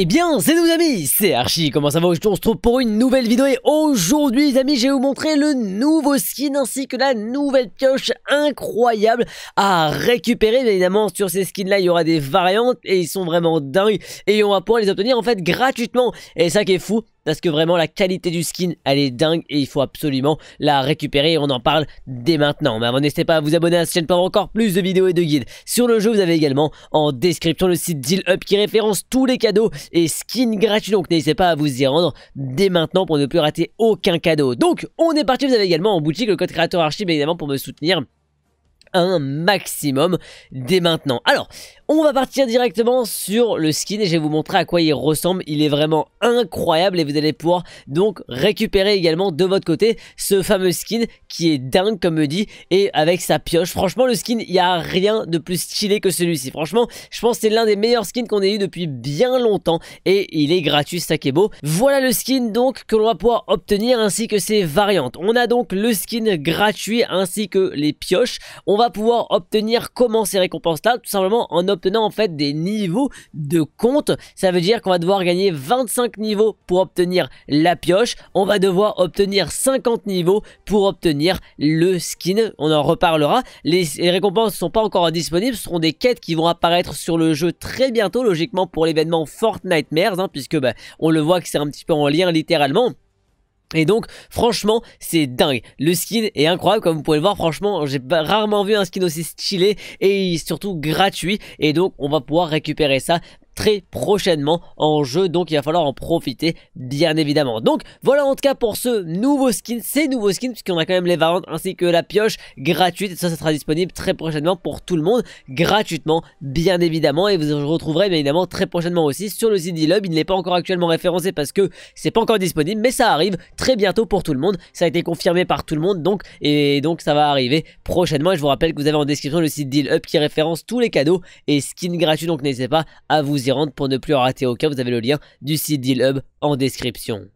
Eh bien, c'est nous amis, c'est Archie, comment ça va Aujourd'hui on se retrouve pour une nouvelle vidéo et aujourd'hui amis, je vais vous montrer le nouveau skin ainsi que la nouvelle pioche incroyable à récupérer. évidemment, sur ces skins là, il y aura des variantes et ils sont vraiment dingues et on va pouvoir les obtenir en fait gratuitement. Et ça qui est fou, parce que vraiment la qualité du skin elle est dingue et il faut absolument la récupérer et on en parle dès maintenant. Mais avant n'hésitez pas à vous abonner à cette chaîne pour encore plus de vidéos et de guides. Sur le jeu vous avez également en description le site Deal Up qui référence tous les cadeaux et skins gratuits donc n'hésitez pas à vous y rendre dès maintenant pour ne plus rater aucun cadeau. Donc on est parti vous avez également en boutique le code créateur archive évidemment pour me soutenir un maximum dès maintenant. Alors, on va partir directement sur le skin et je vais vous montrer à quoi il ressemble. Il est vraiment incroyable et vous allez pouvoir donc récupérer également de votre côté ce fameux skin qui est dingue comme me dit et avec sa pioche. Franchement le skin, il n'y a rien de plus stylé que celui-ci. Franchement, je pense que c'est l'un des meilleurs skins qu'on ait eu depuis bien longtemps et il est gratuit, ça Voilà le skin donc que l'on va pouvoir obtenir ainsi que ses variantes. On a donc le skin gratuit ainsi que les pioches. On va pouvoir obtenir comment ces récompenses-là Tout simplement en obtenant en fait des niveaux de compte. Ça veut dire qu'on va devoir gagner 25 niveaux pour obtenir la pioche. On va devoir obtenir 50 niveaux pour obtenir le skin. On en reparlera. Les, récompenses sont pas encore disponibles. Ce seront des quêtes qui vont apparaître sur le jeu très bientôt, logiquement pour l'événement Fortnite Mares, hein, puisque bah, on le voit que c'est un petit peu en lien littéralement. Et donc, franchement, c'est dingue. Le skin est incroyable, comme vous pouvez le voir. Franchement, j'ai rarement vu un skin aussi stylé et surtout gratuit. Et donc, on va pouvoir récupérer ça très prochainement en jeu. Donc il va falloir en profiter bien évidemment. Donc voilà en tout cas pour ce nouveau skin, ces nouveaux skins puisqu'on a quand même les variantes ainsi que la pioche gratuite. Et ça, ça sera disponible très prochainement pour tout le monde gratuitement bien évidemment. Et vous retrouverez bien évidemment très prochainement aussi sur le site Deal Hub. Il n'est pas encore actuellement référencé parce que c'est pas encore disponible mais ça arrive très bientôt pour tout le monde. Ça a été confirmé par tout le monde donc et donc ça va arriver prochainement. Et je vous rappelle que vous avez en description le site Deal Up qui référence tous les cadeaux et skins gratuits donc n'hésitez pas à vous pour ne plus en rater aucun, vous avez le lien du site Deal Hub en description.